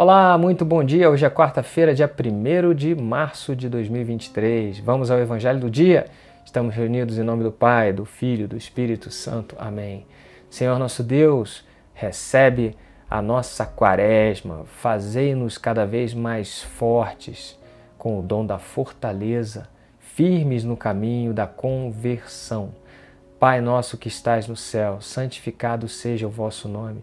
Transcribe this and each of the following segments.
Olá, muito bom dia. Hoje é quarta-feira, dia 1 de março de 2023. Vamos ao Evangelho do dia. Estamos reunidos em nome do Pai, do Filho, do Espírito Santo. Amém. Senhor nosso Deus, recebe a nossa quaresma, fazei-nos cada vez mais fortes com o dom da fortaleza, firmes no caminho da conversão. Pai nosso que estás no céu, santificado seja o vosso nome.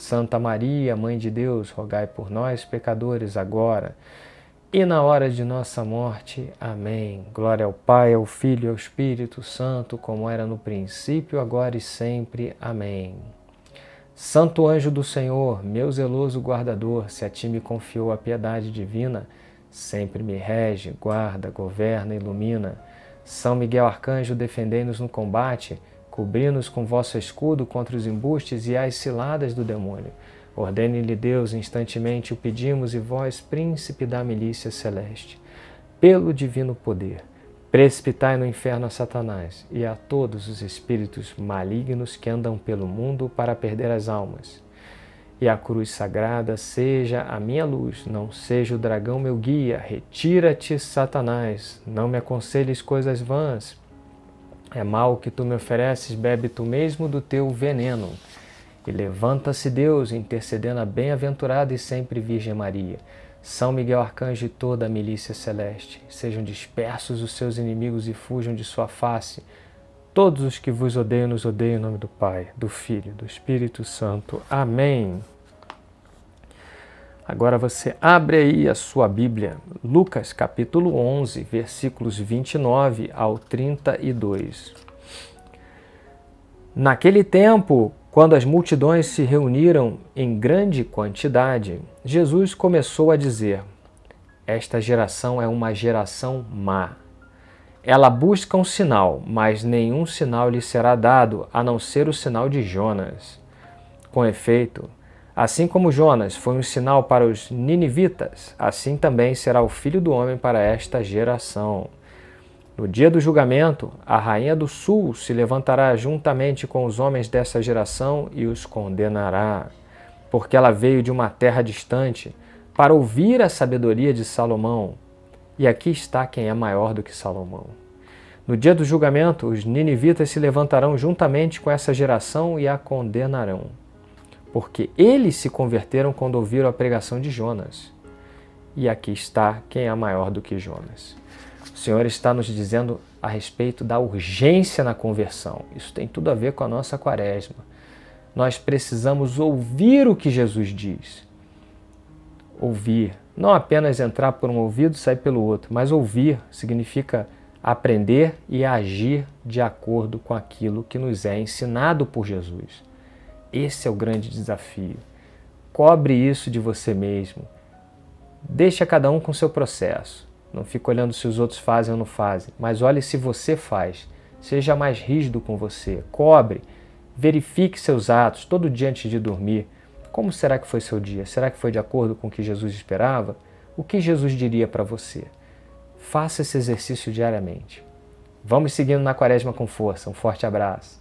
Santa Maria, Mãe de Deus, rogai por nós, pecadores, agora e na hora de nossa morte. Amém. Glória ao Pai, ao Filho e ao Espírito Santo, como era no princípio, agora e sempre. Amém. Santo anjo do Senhor, meu zeloso guardador, se a ti me confiou a piedade divina, sempre me rege, guarda, governa, ilumina. São Miguel Arcanjo, defendei-nos no combate Cobri-nos com vosso escudo contra os embustes e as ciladas do demônio. Ordene-lhe Deus, instantemente o pedimos, e vós, príncipe da milícia celeste, pelo divino poder, precipitai no inferno a Satanás e a todos os espíritos malignos que andam pelo mundo para perder as almas. E a cruz sagrada seja a minha luz, não seja o dragão meu guia. Retira-te, Satanás, não me aconselhes coisas vãs é mal que tu me ofereces, bebe tu mesmo do teu veneno. E levanta-se Deus, intercedendo a bem-aventurada e sempre Virgem Maria. São Miguel Arcanjo e toda a milícia celeste, sejam dispersos os seus inimigos e fujam de sua face. Todos os que vos odeiam, nos odeiam em nome do Pai, do Filho, do Espírito Santo. Amém. Agora você abre aí a sua Bíblia, Lucas capítulo 11, versículos 29 ao 32. Naquele tempo, quando as multidões se reuniram em grande quantidade, Jesus começou a dizer: Esta geração é uma geração má. Ela busca um sinal, mas nenhum sinal lhe será dado a não ser o sinal de Jonas. Com efeito, Assim como Jonas foi um sinal para os ninivitas, assim também será o filho do homem para esta geração. No dia do julgamento, a rainha do sul se levantará juntamente com os homens dessa geração e os condenará, porque ela veio de uma terra distante para ouvir a sabedoria de Salomão. E aqui está quem é maior do que Salomão. No dia do julgamento, os ninivitas se levantarão juntamente com essa geração e a condenarão porque eles se converteram quando ouviram a pregação de Jonas. E aqui está quem é maior do que Jonas. O Senhor está nos dizendo a respeito da urgência na conversão. Isso tem tudo a ver com a nossa quaresma. Nós precisamos ouvir o que Jesus diz. Ouvir. Não apenas entrar por um ouvido e sair pelo outro, mas ouvir significa aprender e agir de acordo com aquilo que nos é ensinado por Jesus. Esse é o grande desafio. Cobre isso de você mesmo. Deixa cada um com seu processo. Não fique olhando se os outros fazem ou não fazem, mas olhe se você faz. Seja mais rígido com você. Cobre. Verifique seus atos todo dia antes de dormir. Como será que foi seu dia? Será que foi de acordo com o que Jesus esperava? O que Jesus diria para você? Faça esse exercício diariamente. Vamos seguindo na Quaresma com força. Um forte abraço.